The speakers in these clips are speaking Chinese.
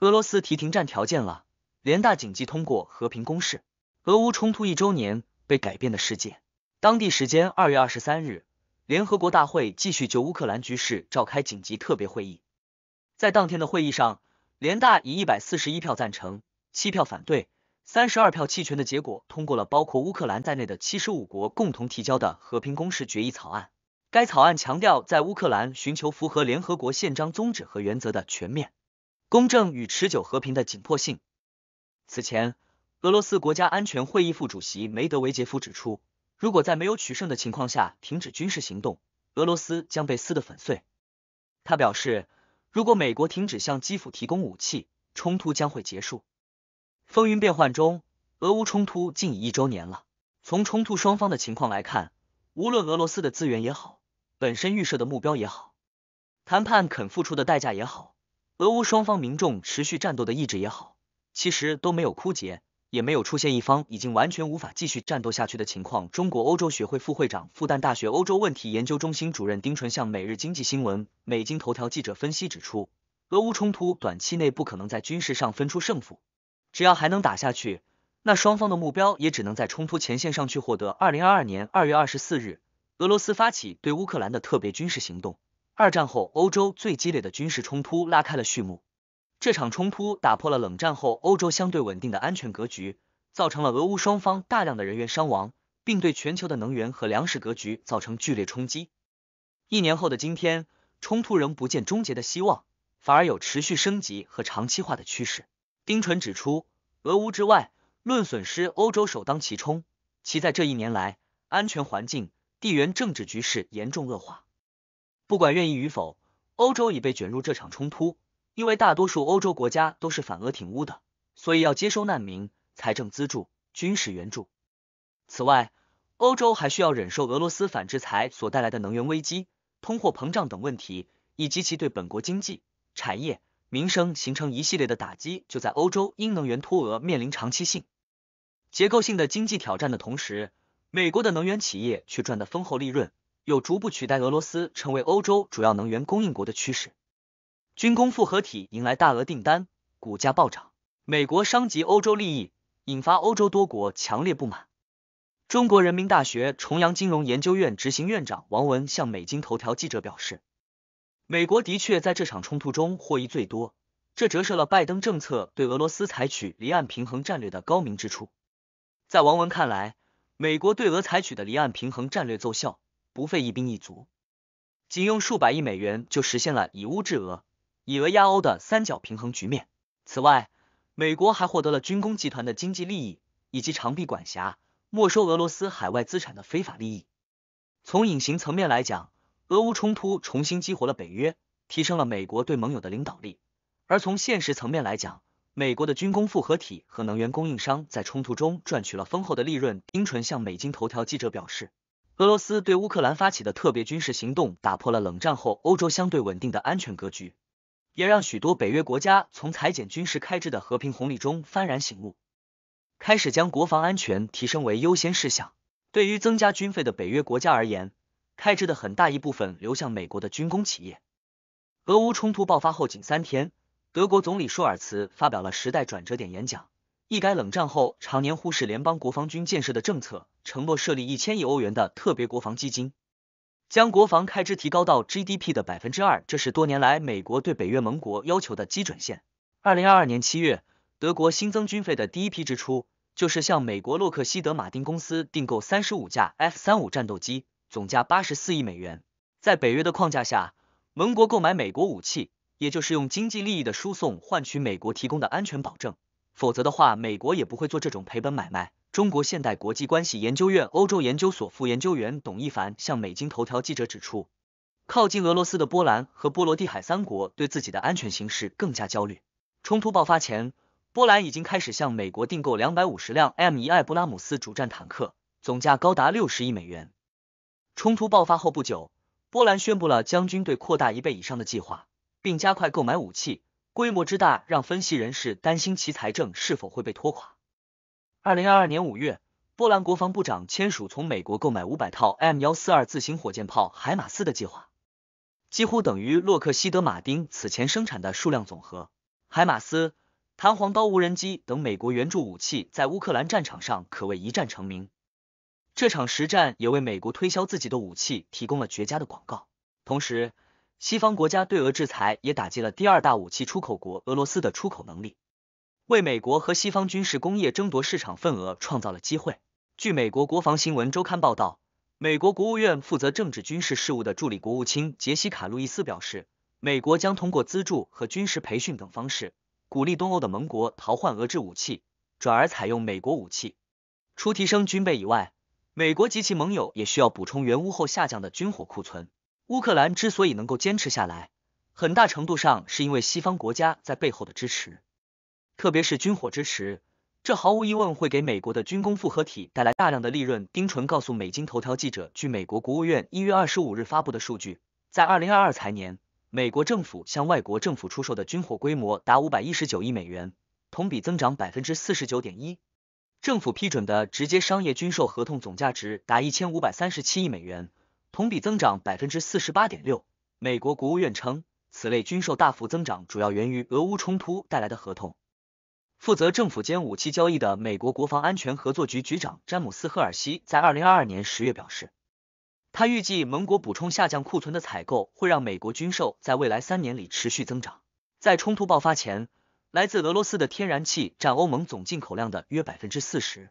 俄罗斯提停战条件了，联大紧急通过和平公示。俄乌冲突一周年，被改变的世界。当地时间二月二十三日，联合国大会继续就乌克兰局势召开紧急特别会议。在当天的会议上，联大以一百四十一票赞成、七票反对、三十二票弃权的结果，通过了包括乌克兰在内的七十五国共同提交的和平公示决议草案。该草案强调，在乌克兰寻求符合联合国宪章宗旨和原则的全面。公正与持久和平的紧迫性。此前，俄罗斯国家安全会议副主席梅德韦杰夫指出，如果在没有取胜的情况下停止军事行动，俄罗斯将被撕得粉碎。他表示，如果美国停止向基辅提供武器，冲突将会结束。风云变幻中，俄乌冲突近已一周年了。从冲突双方的情况来看，无论俄罗斯的资源也好，本身预设的目标也好，谈判肯付出的代价也好。俄乌双方民众持续战斗的意志也好，其实都没有枯竭，也没有出现一方已经完全无法继续战斗下去的情况。中国欧洲学会副会长、复旦大学欧洲问题研究中心主任丁纯向《每日经济新闻》、《每经头条》记者分析指出，俄乌冲突短期内不可能在军事上分出胜负，只要还能打下去，那双方的目标也只能在冲突前线上去获得。二零二二年二月二十四日，俄罗斯发起对乌克兰的特别军事行动。二战后，欧洲最激烈的军事冲突拉开了序幕。这场冲突打破了冷战后欧洲相对稳定的安全格局，造成了俄乌双方大量的人员伤亡，并对全球的能源和粮食格局造成剧烈冲击。一年后的今天，冲突仍不见终结的希望，反而有持续升级和长期化的趋势。丁纯指出，俄乌之外，论损失，欧洲首当其冲。其在这一年来，安全环境、地缘政治局势严重恶化。不管愿意与否，欧洲已被卷入这场冲突，因为大多数欧洲国家都是反俄挺乌的，所以要接收难民、财政资助、军事援助。此外，欧洲还需要忍受俄罗斯反制裁所带来的能源危机、通货膨胀等问题，以及其对本国经济、产业、民生形成一系列的打击。就在欧洲因能源脱俄面临长期性、结构性的经济挑战的同时，美国的能源企业却赚得丰厚利润。有逐步取代俄罗斯成为欧洲主要能源供应国的趋势，军工复合体迎来大额订单，股价暴涨。美国伤及欧洲利益，引发欧洲多国强烈不满。中国人民大学重阳金融研究院执行院长王文向美金头条记者表示，美国的确在这场冲突中获益最多，这折射了拜登政策对俄罗斯采取离岸平衡战略的高明之处。在王文看来，美国对俄采取的离岸平衡战略奏效。不费一兵一卒，仅用数百亿美元就实现了以乌制俄、以俄压欧的三角平衡局面。此外，美国还获得了军工集团的经济利益以及长臂管辖、没收俄罗斯海外资产的非法利益。从隐形层面来讲，俄乌冲突重新激活了北约，提升了美国对盟友的领导力；而从现实层面来讲，美国的军工复合体和能源供应商在冲突中赚取了丰厚的利润。丁纯向美金头条记者表示。俄罗斯对乌克兰发起的特别军事行动，打破了冷战后欧洲相对稳定的安全格局，也让许多北约国家从裁减军事开支的和平红利中幡然醒悟，开始将国防安全提升为优先事项。对于增加军费的北约国家而言，开支的很大一部分流向美国的军工企业。俄乌冲突爆发后仅三天，德国总理舒尔茨发表了时代转折点演讲。一改冷战后常年忽视联邦国防军建设的政策，承诺设立一千亿欧元的特别国防基金，将国防开支提高到 GDP 的百分之二，这是多年来美国对北约盟国要求的基准线。二零二二年七月，德国新增军费的第一批支出就是向美国洛克希德马丁公司订购三十五架 F 三五战斗机，总价八十四亿美元。在北约的框架下，盟国购买美国武器，也就是用经济利益的输送换取美国提供的安全保证。否则的话，美国也不会做这种赔本买卖。中国现代国际关系研究院欧洲研究所副研究员董一凡向美经头条记者指出，靠近俄罗斯的波兰和波罗的海三国对自己的安全形势更加焦虑。冲突爆发前，波兰已经开始向美国订购两百五十辆 M 一艾布拉姆斯主战坦克，总价高达六十亿美元。冲突爆发后不久，波兰宣布了将军队扩大一倍以上的计划，并加快购买武器。规模之大，让分析人士担心其财政是否会被拖垮。二零二二年五月，波兰国防部长签署从美国购买五百套 M 幺四二自行火箭炮海马斯的计划，几乎等于洛克希德马丁此前生产的数量总和。海马斯、弹簧刀无人机等美国援助武器在乌克兰战场上可谓一战成名，这场实战也为美国推销自己的武器提供了绝佳的广告。同时，西方国家对俄制裁也打击了第二大武器出口国俄罗斯的出口能力，为美国和西方军事工业争夺市场份额创造了机会。据美国国防新闻周刊报道，美国国务院负责政治军事事务的助理国务卿杰西卡·路易斯表示，美国将通过资助和军事培训等方式，鼓励东欧的盟国淘换俄制武器，转而采用美国武器。除提升军备以外，美国及其盟友也需要补充原污后下降的军火库存。乌克兰之所以能够坚持下来，很大程度上是因为西方国家在背后的支持，特别是军火支持。这毫无疑问会给美国的军工复合体带来大量的利润。丁纯告诉美金头条记者，据美国国务院一月二十五日发布的数据，在二零二二财年，美国政府向外国政府出售的军火规模达五百一十九亿美元，同比增长百分之四十九点一。政府批准的直接商业军售合同总价值达一千五百三十七亿美元。同比增长百分之四十八点六。美国国务院称，此类军售大幅增长主要源于俄乌冲突带来的合同。负责政府间武器交易的美国国防安全合作局局长詹姆斯·赫尔西在二零二二年十月表示，他预计盟国补充下降库存的采购会让美国军售在未来三年里持续增长。在冲突爆发前，来自俄罗斯的天然气占欧盟总进口量的约百分之四十。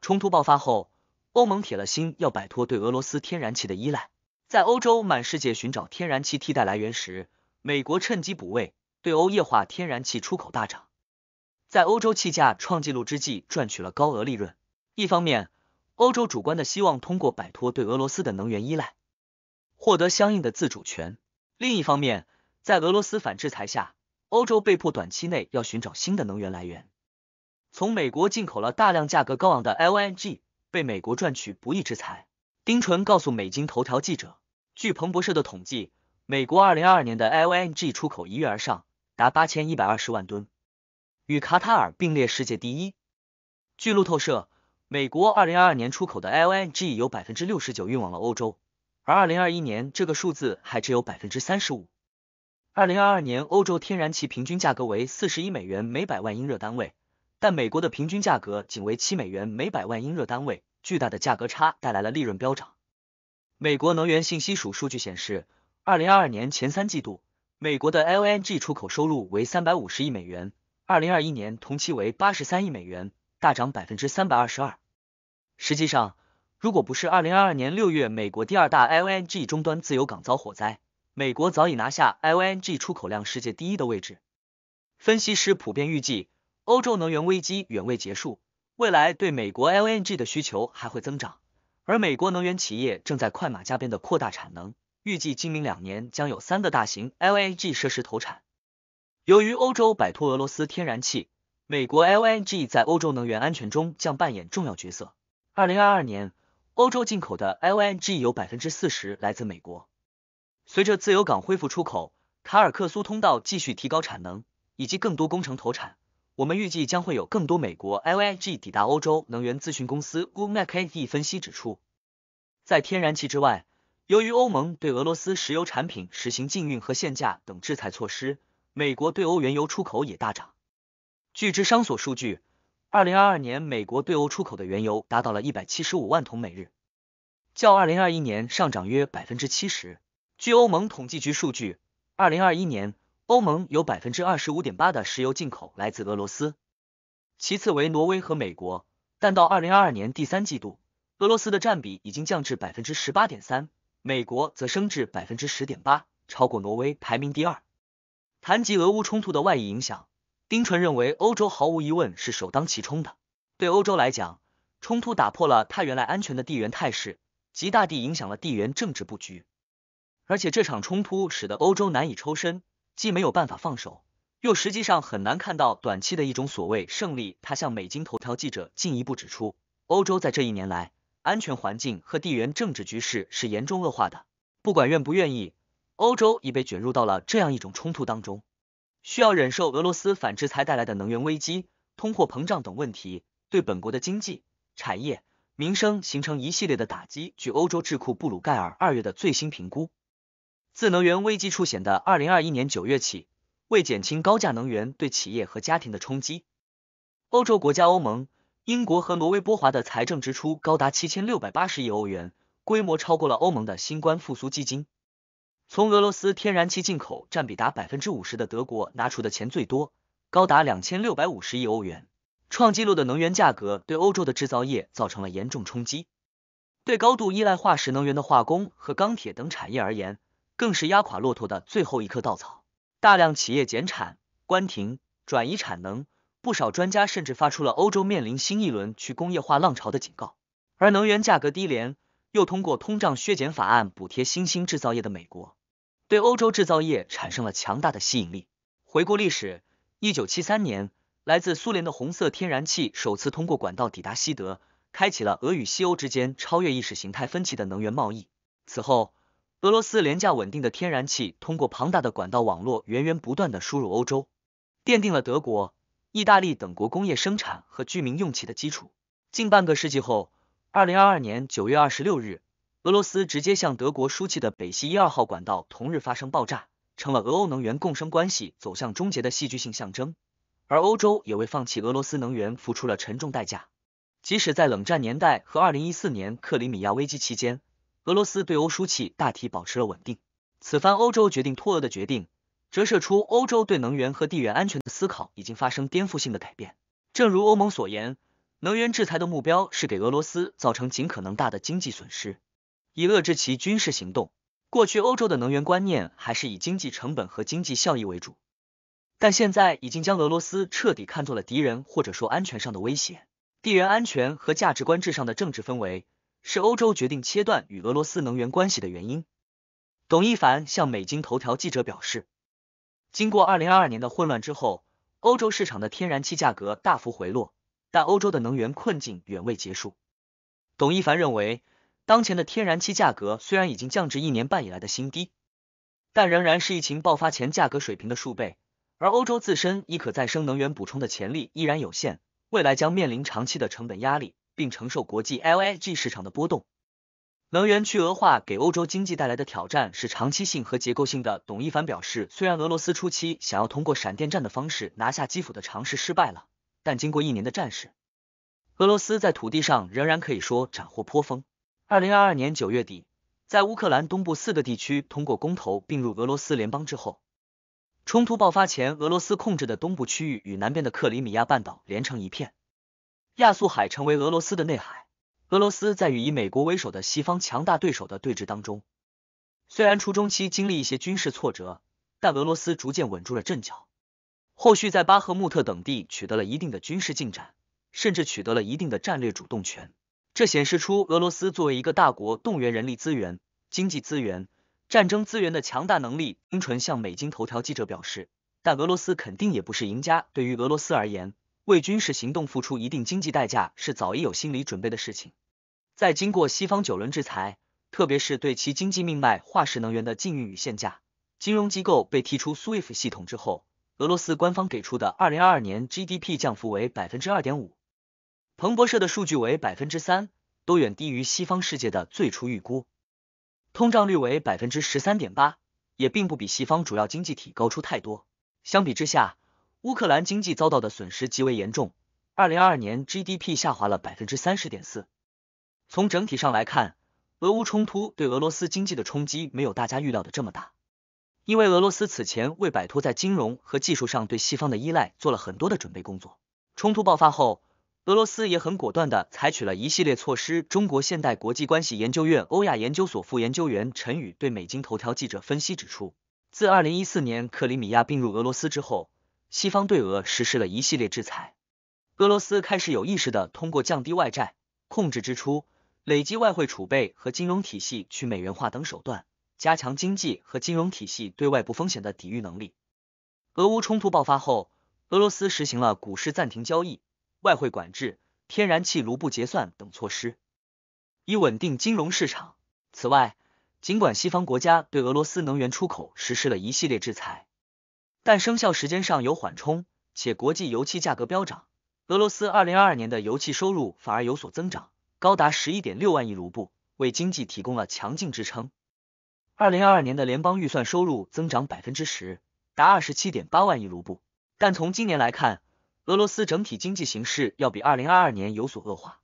冲突爆发后，欧盟铁了心要摆脱对俄罗斯天然气的依赖，在欧洲满世界寻找天然气替代来源时，美国趁机补位，对欧液化天然气出口大涨，在欧洲气价创纪录之际赚取了高额利润。一方面，欧洲主观的希望通过摆脱对俄罗斯的能源依赖，获得相应的自主权；另一方面，在俄罗斯反制裁下，欧洲被迫短期内要寻找新的能源来源，从美国进口了大量价格高昂的 LNG。被美国赚取不义之财。丁纯告诉美经头条记者，据彭博社的统计，美国二零二二年的 L N G 出口一跃而上，达八千一百二十万吨，与卡塔尔并列世界第一。据路透社，美国二零二二年出口的 L N G 有百分之六十九运往了欧洲，而二零二一年这个数字还只有百分之三十五。二零二二年欧洲天然气平均价格为四十一美元每百万英热单位。但美国的平均价格仅为七美元每百万英热单位，巨大的价格差带来了利润飙涨。美国能源信息署数据显示，二零二二年前三季度，美国的 LNG 出口收入为三百五十亿美元，二零二一年同期为八十三亿美元，大涨百分之三百二十二。实际上，如果不是二零二二年六月美国第二大 LNG 终端自由港遭火灾，美国早已拿下 LNG 出口量世界第一的位置。分析师普遍预计。欧洲能源危机远未结束，未来对美国 L N G 的需求还会增长，而美国能源企业正在快马加鞭的扩大产能，预计今明两年将有三个大型 L N G 设施投产。由于欧洲摆脱俄罗斯天然气，美国 L N G 在欧洲能源安全中将扮演重要角色。二零二二年，欧洲进口的 L N G 有百分之四十来自美国。随着自由港恢复出口，卡尔克苏通道继续提高产能，以及更多工程投产。我们预计将会有更多美国 LNG 抵达欧洲。能源咨询公司 Goumacad 分析指出，在天然气之外，由于欧盟对俄罗斯石油产品实行禁运和限价等制裁措施，美国对欧原油出口也大涨。据之商所数据，二零二二年美国对欧出口的原油达到了一百七十五万桶每日，较二零二一年上涨约百分之七十。据欧盟统计局数据，二零二一年。欧盟有百分之二十五点八的石油进口来自俄罗斯，其次为挪威和美国，但到二零二二年第三季度，俄罗斯的占比已经降至百分之十八点三，美国则升至百分之十点八，超过挪威排名第二。谈及俄乌冲突的外溢影响，丁纯认为，欧洲毫无疑问是首当其冲的。对欧洲来讲，冲突打破了它原来安全的地缘态势，极大地影响了地缘政治布局，而且这场冲突使得欧洲难以抽身。既没有办法放手，又实际上很难看到短期的一种所谓胜利。他向《美经》头条记者进一步指出，欧洲在这一年来，安全环境和地缘政治局势是严重恶化的。不管愿不愿意，欧洲已被卷入到了这样一种冲突当中，需要忍受俄罗斯反制裁带来的能源危机、通货膨胀等问题，对本国的经济、产业、民生形成一系列的打击。据欧洲智库布鲁盖尔二月的最新评估。自能源危机出显的二零二一年九月起，为减轻高价能源对企业和家庭的冲击，欧洲国家欧盟、英国和挪威、波华的财政支出高达七千六百八十亿欧元，规模超过了欧盟的新冠复苏基金。从俄罗斯天然气进口占比达百分之五十的德国拿出的钱最多，高达两千六百五十亿欧元，创纪录的能源价格对欧洲的制造业造成了严重冲击，对高度依赖化石能源的化工和钢铁等产业而言。更是压垮骆驼的最后一棵稻草。大量企业减产、关停、转移产能，不少专家甚至发出了欧洲面临新一轮去工业化浪潮的警告。而能源价格低廉，又通过通胀削减法案补贴新兴制造业的美国，对欧洲制造业产生了强大的吸引力。回顾历史，一九七三年，来自苏联的红色天然气首次通过管道抵达西德，开启了俄与西欧之间超越意识形态分歧的能源贸易。此后，俄罗斯廉价稳定的天然气通过庞大的管道网络源源不断的输入欧洲，奠定了德国、意大利等国工业生产和居民用气的基础。近半个世纪后，二零二二年九月二十六日，俄罗斯直接向德国输气的北溪一二号管道同日发生爆炸，成了俄欧能源共生关系走向终结的戏剧性象征。而欧洲也为放弃俄罗斯能源付出了沉重代价，即使在冷战年代和二零一四年克里米亚危机期间。俄罗斯对欧输气大体保持了稳定。此番欧洲决定脱俄的决定，折射出欧洲对能源和地缘安全的思考已经发生颠覆性的改变。正如欧盟所言，能源制裁的目标是给俄罗斯造成尽可能大的经济损失，以遏制其军事行动。过去欧洲的能源观念还是以经济成本和经济效益为主，但现在已经将俄罗斯彻底看作了敌人，或者说安全上的威胁。地缘安全和价值观至上的政治氛围。是欧洲决定切断与俄罗斯能源关系的原因。董一凡向美金头条记者表示，经过二零二二年的混乱之后，欧洲市场的天然气价格大幅回落，但欧洲的能源困境远未结束。董一凡认为，当前的天然气价格虽然已经降至一年半以来的新低，但仍然是疫情爆发前价格水平的数倍，而欧洲自身以可再生能源补充的潜力依然有限，未来将面临长期的成本压力。并承受国际 L I G 市场的波动，能源去俄化给欧洲经济带来的挑战是长期性和结构性的。董一凡表示，虽然俄罗斯初期想要通过闪电战的方式拿下基辅的尝试失败了，但经过一年的战事，俄罗斯在土地上仍然可以说斩获颇丰。二零二二年九月底，在乌克兰东部四个地区通过公投并入俄罗斯联邦之后，冲突爆发前，俄罗斯控制的东部区域与南边的克里米亚半岛连成一片。亚速海成为俄罗斯的内海。俄罗斯在与以美国为首的西方强大对手的对峙当中，虽然初中期经历一些军事挫折，但俄罗斯逐渐稳住了阵脚。后续在巴赫穆特等地取得了一定的军事进展，甚至取得了一定的战略主动权。这显示出俄罗斯作为一个大国动员人力资源、经济资源、战争资源的强大能力。英纯向美金头条记者表示，但俄罗斯肯定也不是赢家。对于俄罗斯而言。为军事行动付出一定经济代价是早已有心理准备的事情。在经过西方九轮制裁，特别是对其经济命脉化石能源的禁运与限价，金融机构被踢出 SWIFT 系统之后，俄罗斯官方给出的二零二二年 GDP 降幅为百分之二点五，彭博社的数据为百分之三，都远低于西方世界的最初预估。通胀率为百分之十三点八，也并不比西方主要经济体高出太多。相比之下，乌克兰经济遭到的损失极为严重，二零二二年 GDP 下滑了百分之三十点四。从整体上来看，俄乌冲突对俄罗斯经济的冲击没有大家预料的这么大，因为俄罗斯此前为摆脱在金融和技术上对西方的依赖做了很多的准备工作。冲突爆发后，俄罗斯也很果断的采取了一系列措施。中国现代国际关系研究院欧亚研究所副研究员陈宇对美金头条记者分析指出，自二零一四年克里米亚并入俄罗斯之后。西方对俄实施了一系列制裁，俄罗斯开始有意识的通过降低外债、控制支出、累积外汇储备和金融体系去美元化等手段，加强经济和金融体系对外部风险的抵御能力。俄乌冲突爆发后，俄罗斯实行了股市暂停交易、外汇管制、天然气卢布结算等措施，以稳定金融市场。此外，尽管西方国家对俄罗斯能源出口实施了一系列制裁。但生效时间上有缓冲，且国际油气价格飙涨，俄罗斯二零二二年的油气收入反而有所增长，高达十一点六万亿卢布，为经济提供了强劲支撑。二零二二年的联邦预算收入增长百分之十，达二十七点八万亿卢布。但从今年来看，俄罗斯整体经济形势要比二零二二年有所恶化，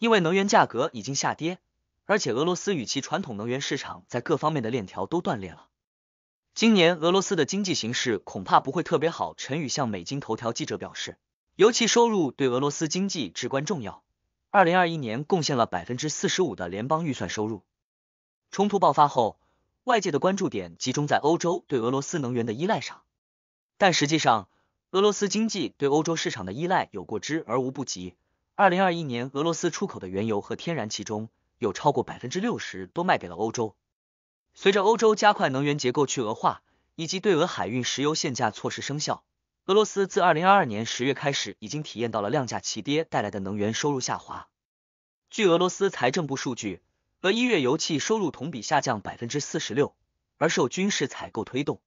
因为能源价格已经下跌，而且俄罗斯与其传统能源市场在各方面的链条都断裂了。今年俄罗斯的经济形势恐怕不会特别好，陈宇向美金头条记者表示，油气收入对俄罗斯经济至关重要，二零二一年贡献了百分之四十五的联邦预算收入。冲突爆发后，外界的关注点集中在欧洲对俄罗斯能源的依赖上，但实际上，俄罗斯经济对欧洲市场的依赖有过之而无不及。二零二一年，俄罗斯出口的原油和天然气中有超过百分之六十都卖给了欧洲。随着欧洲加快能源结构去俄化，以及对俄海运石油限价措施生效，俄罗斯自二零二二年十月开始已经体验到了量价齐跌带来的能源收入下滑。据俄罗斯财政部数据，俄一月油气收入同比下降百分之四十六，而受军事采购推动，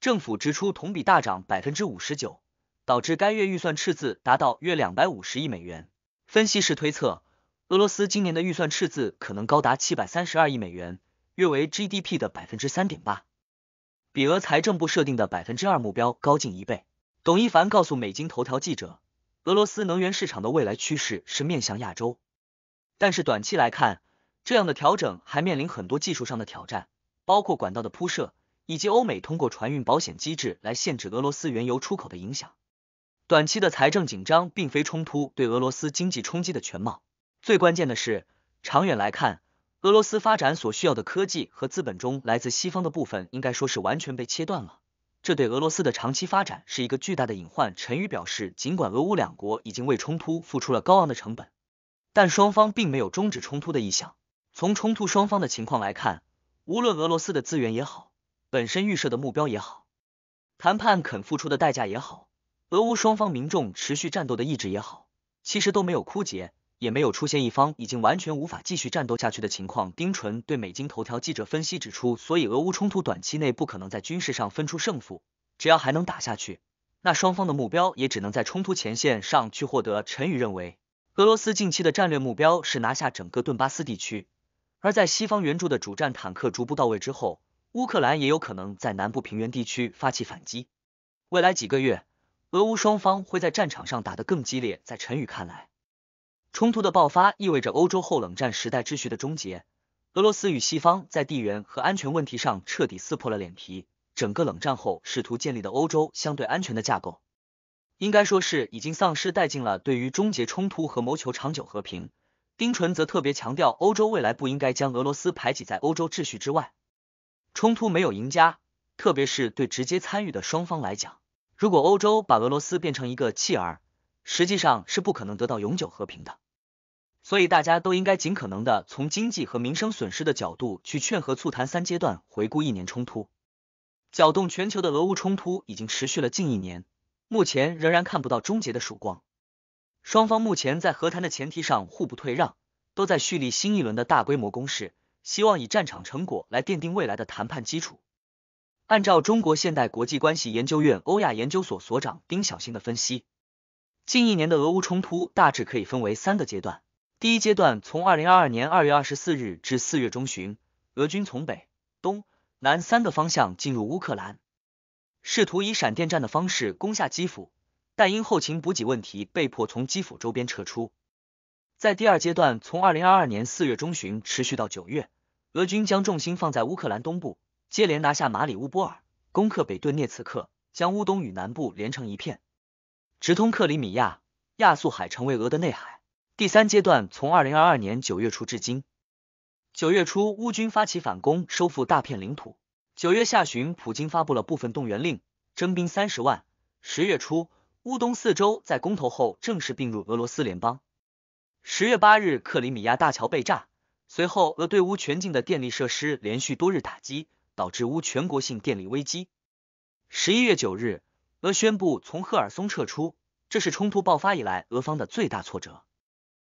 政府支出同比大涨百分之五十九，导致该月预算赤字达到约两百五十亿美元。分析师推测，俄罗斯今年的预算赤字可能高达七百三十二亿美元。约为 GDP 的百分之三点八，比俄财政部设定的百分之二目标高近一倍。董一凡告诉美金头条记者，俄罗斯能源市场的未来趋势是面向亚洲，但是短期来看，这样的调整还面临很多技术上的挑战，包括管道的铺设以及欧美通过船运保险机制来限制俄罗斯原油出口的影响。短期的财政紧张并非冲突对俄罗斯经济冲击的全貌，最关键的是长远来看。俄罗斯发展所需要的科技和资本中，来自西方的部分应该说是完全被切断了，这对俄罗斯的长期发展是一个巨大的隐患。陈宇表示，尽管俄乌两国已经为冲突付出了高昂的成本，但双方并没有终止冲突的意向。从冲突双方的情况来看，无论俄罗斯的资源也好，本身预设的目标也好，谈判肯付出的代价也好，俄乌双方民众持续战斗的意志也好，其实都没有枯竭。也没有出现一方已经完全无法继续战斗下去的情况。丁纯对美金头条记者分析指出，所以俄乌冲突短期内不可能在军事上分出胜负，只要还能打下去，那双方的目标也只能在冲突前线上去获得。陈宇认为，俄罗斯近期的战略目标是拿下整个顿巴斯地区，而在西方援助的主战坦克逐步到位之后，乌克兰也有可能在南部平原地区发起反击。未来几个月，俄乌双方会在战场上打得更激烈。在陈宇看来，冲突的爆发意味着欧洲后冷战时代秩序的终结。俄罗斯与西方在地缘和安全问题上彻底撕破了脸皮，整个冷战后试图建立的欧洲相对安全的架构，应该说是已经丧失殆尽了。对于终结冲突和谋求长久和平，丁纯则特别强调，欧洲未来不应该将俄罗斯排挤在欧洲秩序之外。冲突没有赢家，特别是对直接参与的双方来讲，如果欧洲把俄罗斯变成一个弃儿，实际上是不可能得到永久和平的。所以大家都应该尽可能的从经济和民生损失的角度去劝和促谈。三阶段回顾一年冲突，搅动全球的俄乌冲突已经持续了近一年，目前仍然看不到终结的曙光。双方目前在和谈的前提上互不退让，都在蓄力新一轮的大规模攻势，希望以战场成果来奠定未来的谈判基础。按照中国现代国际关系研究院欧亚研究所所长丁晓新的分析，近一年的俄乌冲突大致可以分为三个阶段。第一阶段从二零二二年二月二十四日至四月中旬，俄军从北、东、南三个方向进入乌克兰，试图以闪电战的方式攻下基辅，但因后勤补给问题被迫从基辅周边撤出。在第二阶段，从二零二二年四月中旬持续到九月，俄军将重心放在乌克兰东部，接连拿下马里乌波尔，攻克北顿涅茨克，将乌东与南部连成一片，直通克里米亚、亚速海，成为俄的内海。第三阶段从二零二二年九月初至今，九月初乌军发起反攻，收复大片领土。九月下旬，普京发布了部分动员令，征兵三十万。十月初，乌东四州在公投后正式并入俄罗斯联邦。十月八日，克里米亚大桥被炸，随后俄对乌全境的电力设施连续多日打击，导致乌全国性电力危机。十一月九日，俄宣布从赫尔松撤出，这是冲突爆发以来俄方的最大挫折。